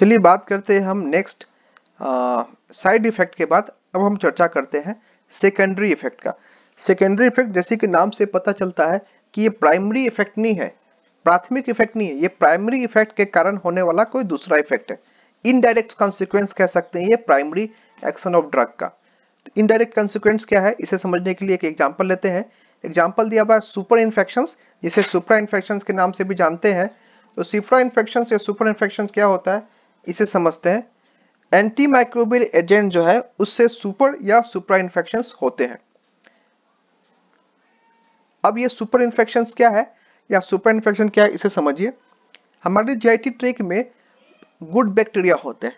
चलिए बात करते हैं हम नेक्स्ट साइड इफेक्ट के बाद अब हम चर्चा करते हैं सेकेंडरी इफेक्ट का सेकेंडरी इफेक्ट जैसे कि नाम से पता चलता है कि ये प्राइमरी इफेक्ट नहीं है प्राथमिक इफेक्ट नहीं है ये प्राइमरी इफेक्ट के कारण होने वाला कोई दूसरा इफेक्ट है इनडायरेक्ट कॉन्सिक्वेंस कह सकते हैं ये प्राइमरी एक्शन ऑफ ड्रग का इनडायरेक्ट कॉन्सिक्वेंस क्या है इसे समझने के लिए एक एग्जाम्पल लेते हैं एग्जाम्पल दिया हुआ है सुपर इन्फेक्शन जिसे सुपरा इन्फेक्शन के नाम से भी जानते हैं तो सुपर इन्फेक्शन या सुपर इन्फेक्शन क्या होता है इसे समझते हैं एंटी माइक्रोबियल एजेंट जो है उससे सुपर या सुप्रा इन्फेक्शन होते हैं अब ये सुपर इन्फेक्शन क्या है या सुपर इन्फेक्शन क्या है इसे समझिए हमारे जीआईटी ट्रेक में गुड बैक्टीरिया होते हैं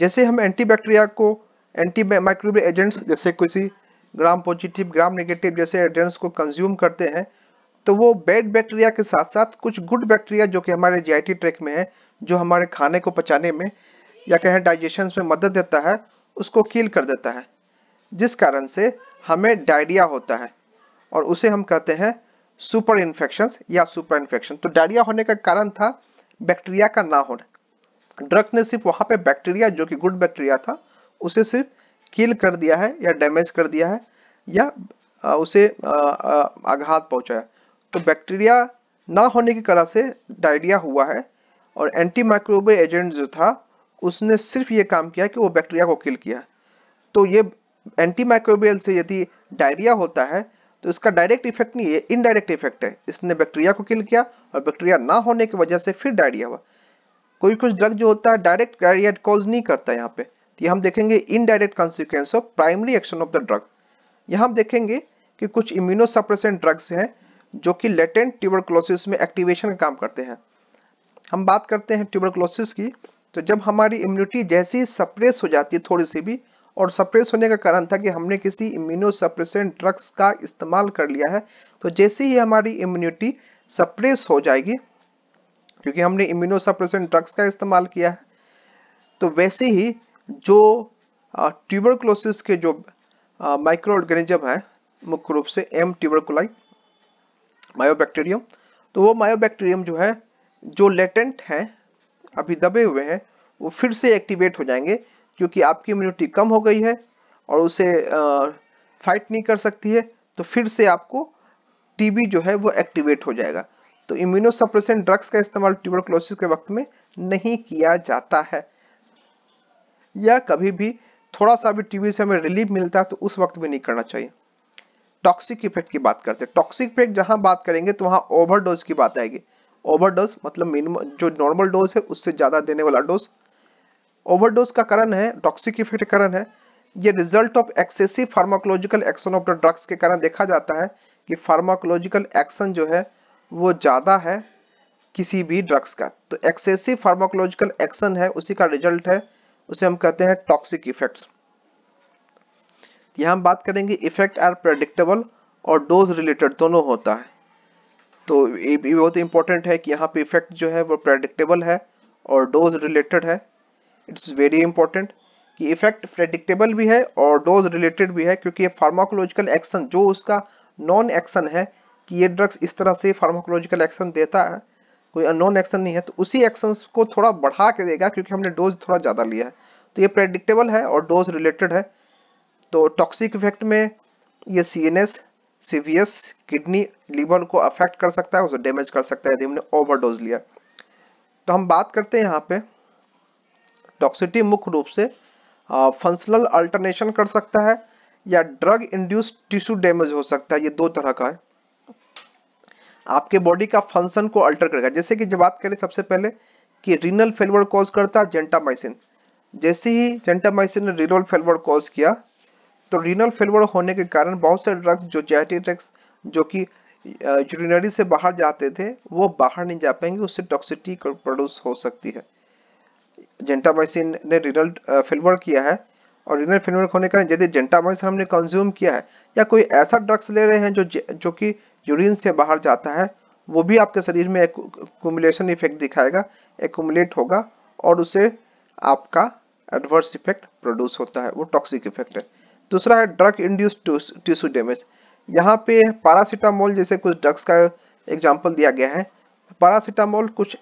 जैसे हम एंटी बैक्टीरिया को एंटी माइक्रोबियल एजेंट्स जैसे किसी ग्राम पॉजिटिव ग्राम नेगेटिव जैसे एजेंट्स को कंज्यूम करते हैं तो वो बैड बैक्टीरिया के साथ साथ कुछ गुड बैक्टीरिया जो कि हमारे जीआईटी ट्रैक में है जो हमारे खाने को पचाने में या कहें डाइजेशन में मदद देता है उसको कील कर देता है जिस कारण से हमें डायरिया होता है और उसे हम कहते हैं सुपर इन्फेक्शन या सुपर इन्फेक्शन तो डायरिया होने का कारण था बैक्टीरिया का ना होना ड्रग ने सिर्फ वहाँ पे बैक्टीरिया जो कि गुड बैक्टीरिया था उसे सिर्फ किल कर दिया है या डैमेज कर दिया है या उसे आघात पहुंचाया तो बैक्टीरिया ना होने की कारण से डायरिया हुआ है और एंटी माइक्रोबियल एजेंट जो था उसने सिर्फ ये काम किया कि वो बैक्टीरिया को किल किया तो ये एंटी माइक्रोबियल से यदि डायरिया होता है तो इसका डायरेक्ट इफेक्ट नहीं है इनडायरेक्ट इफेक्ट है इसने बैक्टीरिया को किल किया और बैक्टीरिया ना होने की वजह से फिर डायरिया हुआ कोई कुछ ड्रग जो होता है डायरेक्ट डायरिया कॉज नहीं करता यहाँ पे तो हम देखेंगे indirect consequence of primary action of the drug यहाँ हम देखेंगे कि कुछ सप्रेसेंट ड्रग्स हैं जो कि लेटेंट ट्यूबरक्लोसिस में एक्टिवेशन का काम करते हैं हम बात करते हैं ट्यूबरक्लोसिस की तो जब हमारी इम्यूनिटी जैसी सप्रेस हो जाती है थोड़ी सी भी और सप्रेस होने का कारण था कि हमने किसी इम्यूनो सप्रेसेंट ड्रग्स का इस्तेमाल कर लिया है तो जैसे ही हमारी इम्यूनिटी सप्रेस हो जाएगी क्योंकि हमने इम्यूनो सप्रेसेंट ड्रग्स का इस्तेमाल किया है तो वैसे ही जो ट्यूबरक्लोसिस के जो माइक्रो ऑर्गेनिज्म है मुख्य रूप से एम ट्यूबरकुलाई मायोबैक्टीरियम तो वो मायोबैक्टीरियम जो है जो लेटेंट हैं अभी दबे हुए हैं वो फिर से एक्टिवेट हो जाएंगे क्योंकि आपकी इम्यूनिटी कम हो गई है और उसे आ, फाइट नहीं कर सकती है तो फिर से आपको टीबी जो है वो एक्टिवेट हो जाएगा तो इम्यूनो सप्रेशन ड्रग्स का इस्तेमाल ट्यूबरक्लोसिस के वक्त में नहीं किया जाता है या कभी भी थोड़ा सा भी टीबी से हमें रिलीफ मिलता है तो उस वक्त भी नहीं करना चाहिए टॉक्सिक इफेक्ट की बात करते हैं टॉक्सिक इफेक्ट जहां बात करेंगे तो वहां ओवरडोज की बात आएगी ओवरडोज मतलब मिनिमम जो नॉर्मल डोज है उससे ज्यादा देने वाला डोज ओवरडोज का कारण है टॉक्सिक इफेक्ट का कारण है ये result of excessive pharmacological action of the drugs के कारण देखा जाता है कि फार्माकोलॉजिकल एक्शन जो है वो ज्यादा है किसी भी ड्रग्स का तो एक्सेसिव फार्माकोलॉजिकल एक्शन है उसी का रिजल्ट है उसे हम कहते हैं टॉक्सिक इफेक्ट्स यहाँ हम बात करेंगे इफेक्ट आर प्रडिक्टेबल और डोज रिलेटेड दोनों होता है तो ये भी बहुत इंपॉर्टेंट है कि यहाँ पे इफेक्ट जो है वो प्रडिक्टेबल है और डोज रिलेटेड है इट्स वेरी इंपॉर्टेंट कि इफेक्ट प्रडिक्टेबल भी है और डोज रिलेटेड भी है क्योंकि ये फार्माकोलॉजिकल एक्शन जो उसका नॉन एक्शन है कि ये ड्रग्स इस तरह से फार्माकोलॉजिकल एक्शन देता है कोई अननोन एक्शन नहीं है तो उसी एक्शन को थोड़ा बढ़ा के देगा क्योंकि हमने डोज थोड़ा ज़्यादा लिया है तो ये प्रेडिक्टेबल है और डोज रिलेटेड है तो टॉक्सिक इफेक्ट में ये सी एन एस सीवियस किडनी लीवर को अफेक्ट कर सकता है उसे डैमेज कर सकता है यदि हमने ओवरडोज लिया तो हम बात करते हैं यहाँ पे टॉक्सिटी मुख्य रूप से फंक्शनल अल्टरनेशन कर सकता है या ड्रग इंड्यूस टिश्यू डैमेज हो सकता है ये दो तरह का है आपके बॉडी का फंक्शन को अल्टर करेगा जैसे कि जब बात करें सबसे पहले कि रीनल फेलवर कॉज करता है जेंटामाइसिन जैसे ही जेंटामाइसिन ने रीनल फेलवर कॉज किया तो रीनल फेलवर होने के कारण बहुत से ड्रग्स जो जैटी ड्रग्स जो कि यूरिनरी से बाहर जाते थे वो बाहर नहीं जा पाएंगे उससे टॉक्सिटी प्रोड्यूस हो सकती है जेंटामाइसिन ने रीनल फेलवर किया है और रीनल फेलवर होने कारण यदि जेंटामाइसिन हमने कंज्यूम किया है या कोई ऐसा ड्रग्स ले रहे हैं जो जो कि यूरिन से बाहर जाता है वो भी आपके शरीर में एकुमुलेशन इफेक्ट दिखाएगा एकुमुलेट होगा और उसे आपका एडवर्स इफेक्ट प्रोड्यूस होता है वो टॉक्सिक इफेक्ट है दूसरा है ड्रग इंड्यूस टिश्यू डैमेज यहाँ पे पारासीटामोल जैसे कुछ ड्रग्स का एग्जाम्पल दिया गया है पारासीटामोल कुछ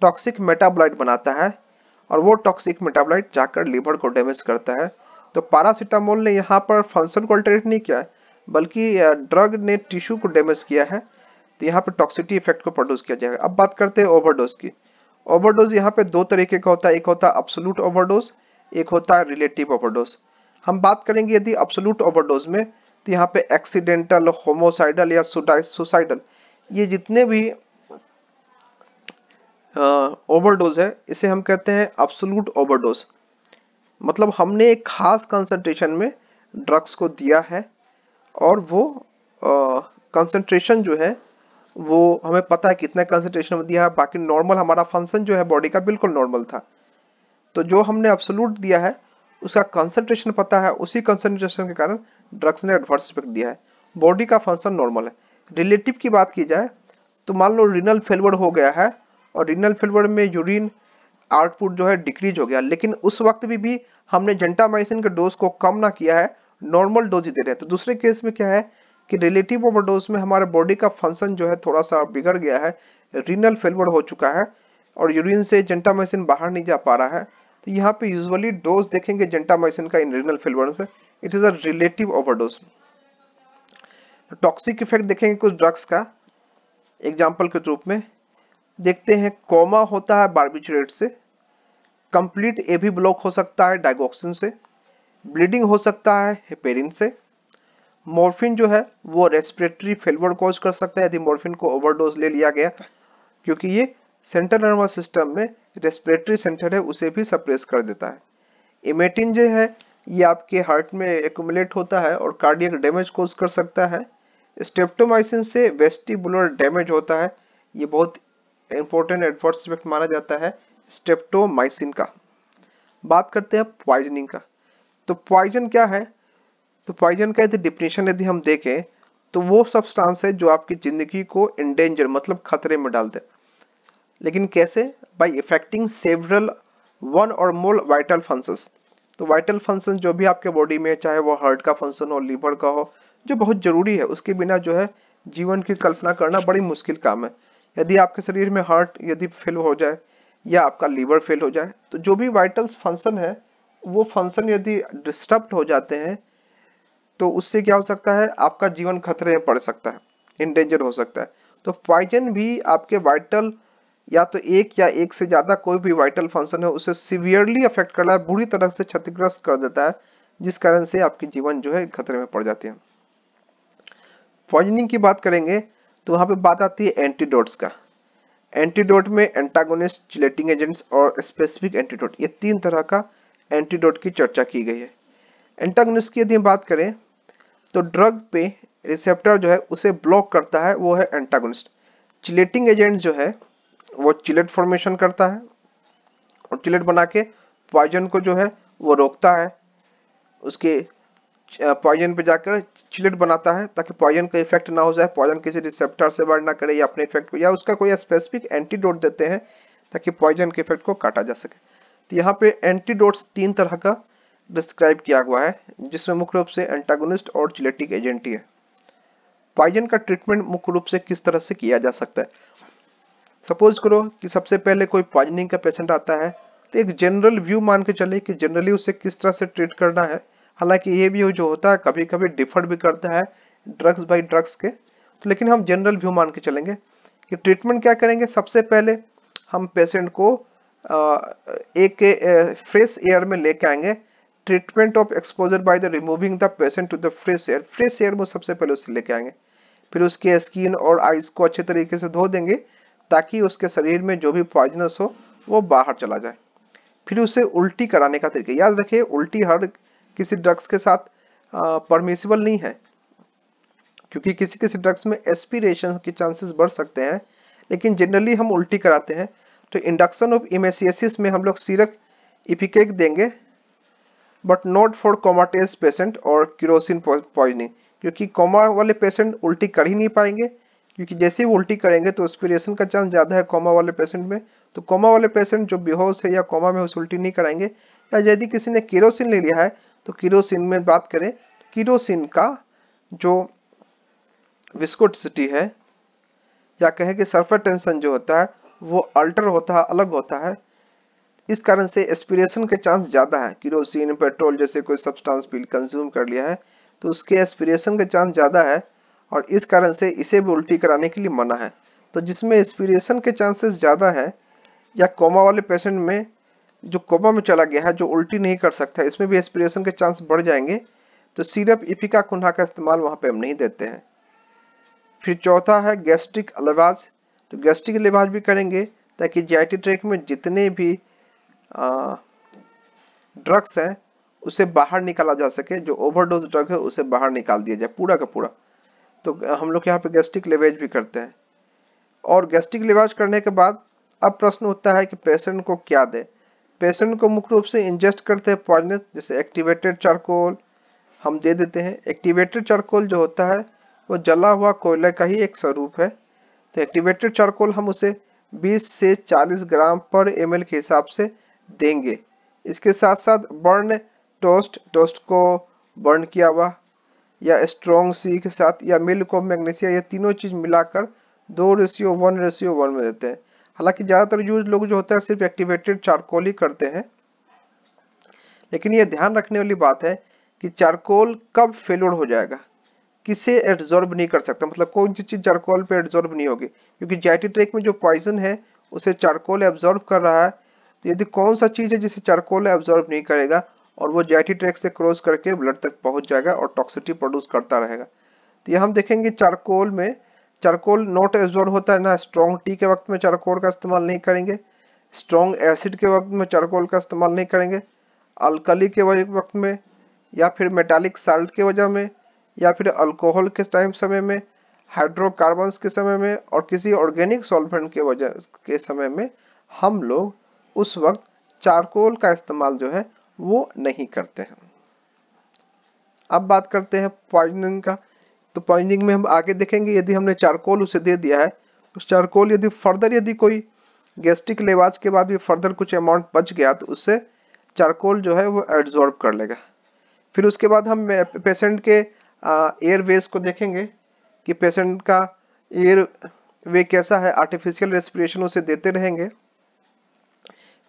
टॉक्सिक मेटाबोलाइट बनाता है और वो टॉक्सिक मेटाबोलाइट जाकर लीवर को डैमेज करता है तो पारासीटामोल ने यहाँ पर फंक्शन को अल्टरेट नहीं किया बल्कि ड्रग ने टिश्यू को डैमेज किया है तो यहाँ पर टॉक्सिटी इफेक्ट को प्रोड्यूस किया जाएगा अब बात करते हैं ओवरडोज की ओवरडोज यहाँ पे दो तरीके का होता है एक होता है अपसोलूट ओवरडोज एक होता है रिलेटिव ओवरडोज हम बात करेंगे यदि अब्सोलूट ओवरडोज में तो यहाँ पे एक्सीडेंटल होमोसाइडल या सुसाइडल ये जितने भी ओवरडोज है इसे हम कहते हैं अब्सोलूट ओवरडोज मतलब हमने एक खास कंसंट्रेशन में ड्रग्स को दिया है और वो कंसंट्रेशन जो है वो हमें पता है कितना कंसंट्रेशन में दिया है बाकी नॉर्मल हमारा फंक्शन जो है बॉडी का बिल्कुल नॉर्मल था तो जो हमने अब्सोलूट दिया है उसका कंसंट्रेशन पता है उसी कंसंट्रेशन के कारण ड्रग्स ने एडवर्स इफेक्ट दिया है बॉडी का फंक्शन नॉर्मल है रिलेटिव की बात की जाए तो मान लो रिनल फेलवर हो गया है और रिनल फेलवर में यूरिन आउटपुट जो है डिक्रीज हो गया लेकिन उस वक्त भी भी हमने जेंटामाइसिन के डोज को कम ना किया है नॉर्मल डोज ही दे रहे हैं तो दूसरे केस में क्या है कि रिलेटिव ओवरडोज में हमारे बॉडी का फंक्शन जो है थोड़ा सा बिगड़ गया है रिनल फेलवर हो चुका है और यूरिन से जेंटामाइसिन बाहर नहीं जा पा रहा है तो यहाँ पे यूजुअली डोज देखेंगे जेंटामाइसिन का इन रीनल फेलवर्म में it is a relative overdose toxic effect देखेंगे कुछ ड्रग्स का एग्जाम्पल के रूप में देखते हैं कोमा होता है बार्बिचुरेट से कंप्लीट ए भी ब्लॉक हो सकता है डाइगोक्सिन से ब्लीडिंग हो सकता है हेपेरिन से मॉर्फिन जो है वो रेस्पिरेटरी फेलवर कॉज कर सकता है यदि मॉर्फिन को ओवरडोज ले लिया गया क्योंकि ये सेंट्रल नर्वस सिस्टम में रेस्पिरेटरी सेंटर है उसे भी सप्रेस कर देता है इमेटिन जो है ये आपके हार्ट में एकुमुलेट होता है और कार्डियक डैमेज कोज कर सकता है स्टेप्टोमाइसिन से वेस्टिबुलर डैमेज होता है ये बहुत इंपॉर्टेंट एडवर्स इफेक्ट माना जाता है स्टेप्टोमाइसिन का बात करते हैं पॉइजनिंग का तो पॉइजन क्या है तो पॉइजन का यदि डिफिनेशन यदि हम देखें तो वो सब्सटेंस है जो आपकी जिंदगी को इंडेंजर मतलब खतरे में डाल दे लेकिन कैसे बाई इफेक्टिंग सेवरल वन और मोर वाइटल फंक्शंस तो वाइटल फंक्शन जो भी आपके बॉडी में चाहे वो हार्ट का फंक्शन हो लीवर का हो जो बहुत जरूरी है उसके बिना जो है जीवन की कल्पना करना बड़ी मुश्किल काम है यदि आपके शरीर में हार्ट यदि फेल हो जाए या आपका लीवर फेल हो जाए तो जो भी वाइटल फंक्शन है वो फंक्शन यदि डिस्टर्ब हो जाते हैं तो उससे क्या हो सकता है आपका जीवन खतरे में पड़ सकता है इनडेंजर हो सकता है तो पॉइजन भी आपके वाइटल या तो एक या एक से ज्यादा कोई भी वाइटल फंक्शन है उसे सिवियरली अफेक्ट कर रहा है बुरी तरह से क्षतिग्रस्त कर देता है जिस कारण से आपकी जीवन जो है खतरे में पड़ जाती है पॉइजनिंग की बात करेंगे तो वहां पे बात आती है एंटीडोट्स का एंटीडोट में एंटागोनिस्ट चिलेटिंग एजेंट्स और स्पेसिफिक एंटीडोट ये तीन तरह का एंटीडोट की चर्चा की गई है एंटागोनिस्ट की यदि हम बात करें तो ड्रग पे रिसेप्टर जो है उसे ब्लॉक करता है वो है एंटागोनिस्ट चिलेटिंग एजेंट जो है वो चिलेट फॉर्मेशन करता है और चिलेट बना के पॉइजन को जो है वो रोकता है उसके पॉइजन पे जाकर चिलेट बनाता है ताकि पॉइजन का इफेक्ट ना हो जाए पॉइजन किसी रिसेप्टर से बढ़ ना करे या अपने इफेक्ट को या उसका कोई स्पेसिफिक एंटीडोट देते हैं ताकि पॉइजन के इफेक्ट को काटा जा सके तो यहाँ पे एंटीडोट्स तीन तरह का डिस्क्राइब किया हुआ है जिसमें मुख्य रूप से एंटागोनिस्ट और चिलेटिक एजेंट ही है पॉइजन का ट्रीटमेंट मुख्य रूप से किस तरह से किया जा सकता है सपोज करो कि सबसे पहले कोई पॉइजनिंग का पेशेंट आता है तो एक जनरल व्यू मान के चले कि जनरली उसे किस तरह से ट्रीट करना है हालांकि ये भी जो होता है कभी कभी डिफर भी करता है ड्रग्स बाई ड्रग्स के तो लेकिन हम जनरल व्यू मान के चलेंगे कि ट्रीटमेंट क्या करेंगे सबसे पहले हम पेशेंट को एक फ्रेश एयर में लेके आएंगे treatment of exposure by the removing the patient to the fresh air fresh air में सबसे पहले उसे लेके आएंगे फिर उसके स्किन और आइज को अच्छे तरीके से धो देंगे ताकि उसके शरीर में जो भी पॉइजनस हो वो बाहर चला जाए फिर उसे उल्टी कराने का तरीका याद रखिए उल्टी हर किसी ड्रग्स के साथ परमिसिबल नहीं है क्योंकि किसी किसी ड्रग्स में एस्पिरेशन के चांसेस बढ़ सकते हैं लेकिन जनरली हम उल्टी कराते हैं तो इंडक्शन ऑफ इमेसियसिस में हम लोग सीरक इफिकेक देंगे but not for comatose patient और क्यूरोसिन पॉइजनिंग क्योंकि कोमा वाले पेशेंट उल्टी कर ही नहीं पाएंगे क्योंकि जैसे ही उल्टी करेंगे तो एस्पिरेशन का चांस ज़्यादा है कोमा वाले पेशेंट में तो कोमा वाले पेशेंट जो बेहोश है या कोमा में उस उल्टी नहीं कराएंगे या यदि किसी ने किरोसिन ले लिया है तो किरोसिन में बात करें तो किरोसिन का जो विस्कोटिसिटी है या कहें कि सर्फर टेंशन जो होता है वो अल्टर होता है अलग होता है इस कारण से एस्पिरेशन के चांस ज़्यादा है किरोसिन पेट्रोल जैसे कोई सब्सटेंस बिल कंज्यूम कर लिया है तो उसके एस्पिरेशन के चांस ज़्यादा है और इस कारण से इसे भी उल्टी कराने के लिए मना है तो जिसमें एक्सपीरिएशन के चांसेस ज़्यादा है या कोमा वाले पेशेंट में जो कोमा में चला गया है जो उल्टी नहीं कर सकता इसमें भी एक्सपीरिएशन के चांस बढ़ जाएंगे तो सिरप इपिका कुन्हा का इस्तेमाल वहाँ पे हम नहीं देते हैं फिर चौथा है गैस्ट्रिक अलेबाज तो गैस्ट्रिक लिबाज भी करेंगे ताकि जी ट्रैक में जितने भी ड्रग्स हैं उसे बाहर निकाला जा सके जो ओवरडोज ड्रग है उसे बाहर निकाल दिया जाए पूरा का पूरा तो हम लोग यहाँ पे गैस्ट्रिक लेवेज भी करते हैं और गैस्ट्रिक लेवेज करने के बाद अब प्रश्न होता है कि पेशेंट को क्या दे पेशेंट को मुख्य रूप से इंजेस्ट करते हैं पॉइजनस जैसे एक्टिवेटेड चारकोल हम दे देते हैं एक्टिवेटेड चारकोल जो होता है वो जला हुआ कोयला का ही एक स्वरूप है तो एक्टिवेटेड चारकोल हम उसे 20 से 40 ग्राम पर एम के हिसाब से देंगे इसके साथ साथ बर्न टोस्ट टोस्ट को बर्न किया हुआ या स्ट्रॉन्ग सी के साथ या मिल्क ऑफ मैग्नेशिया ये तीनों चीज़ मिलाकर दो रेशियो वन रेशियो वन में देते हैं हालांकि ज़्यादातर यूज लोग जो होता है सिर्फ एक्टिवेटेड चारकोल ही करते हैं लेकिन ये ध्यान रखने वाली बात है कि चारकोल कब फेलोर हो जाएगा किसे एड्जॉर्ब नहीं कर सकता मतलब कौन सी चीज़ चारकोल पे एड्जॉर्ब नहीं होगी क्योंकि जैटी ट्रेक में जो पॉइजन है उसे चारकोल एब्जॉर्ब कर रहा है तो यदि कौन सा चीज़ है जिसे चारकोल एब्जॉर्ब नहीं करेगा और वो जैटी ट्रैक से क्रॉस करके ब्लड तक पहुंच जाएगा और टॉक्सिटी प्रोड्यूस करता रहेगा तो ये हम देखेंगे चारकोल में चारकोल नॉट एब्जॉर्व होता है ना स्ट्रॉन्ग टी के वक्त में चारकोल का इस्तेमाल नहीं करेंगे स्ट्रॉन्ग एसिड के वक्त में चारकोल का इस्तेमाल नहीं करेंगे अल्कली के वक्त में या फिर मेटालिक साल्ट के वजह में या फिर अल्कोहल के टाइम समय में हाइड्रोकार्बन्स के समय में और किसी ऑर्गेनिक सॉल्वेंट के वजह के समय में हम लोग उस वक्त चारकोल का इस्तेमाल जो है वो नहीं करते हैं अब बात करते हैं पॉइजनिंग का तो पॉइजनिंग में हम आगे देखेंगे यदि हमने चारकोल उसे दे दिया है उस चारकोल यदि फर्दर यदि कोई गैस्ट्रिक लेवाज के बाद भी फर्दर कुछ अमाउंट बच गया तो उससे चारकोल जो है वो एड्जॉर्ब कर लेगा फिर उसके बाद हम पेशेंट के एयर वेज को देखेंगे कि पेशेंट का एयर वे कैसा है आर्टिफिशियल रेस्पिरेशन उसे देते रहेंगे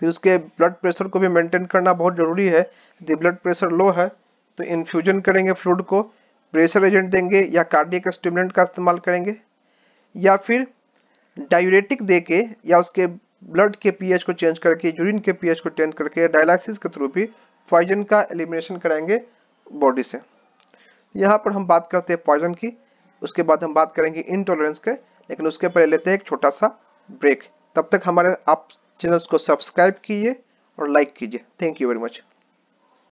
फिर उसके ब्लड प्रेशर को भी मेंटेन करना बहुत ज़रूरी है यदि ब्लड प्रेशर लो है तो इन्फ्यूजन करेंगे फ्लूड को प्रेशर एजेंट देंगे या कार्डियक स्टिमुलेंट का इस्तेमाल करेंगे या फिर डायूरेटिक दे के या उसके ब्लड के पीएच को चेंज करके यूरिन के पीएच को चेंज करके डायलाइसिस के थ्रू भी पॉइजन का एलिमिनेशन कराएंगे बॉडी से यहाँ पर हम बात करते हैं पॉइजन की उसके बाद हम बात करेंगे इनटॉलरेंस के लेकिन उसके पहले लेते हैं एक छोटा सा ब्रेक तब तक हमारे आप चैनल को सब्सक्राइब कीजिए और लाइक कीजिए थैंक यू वेरी मच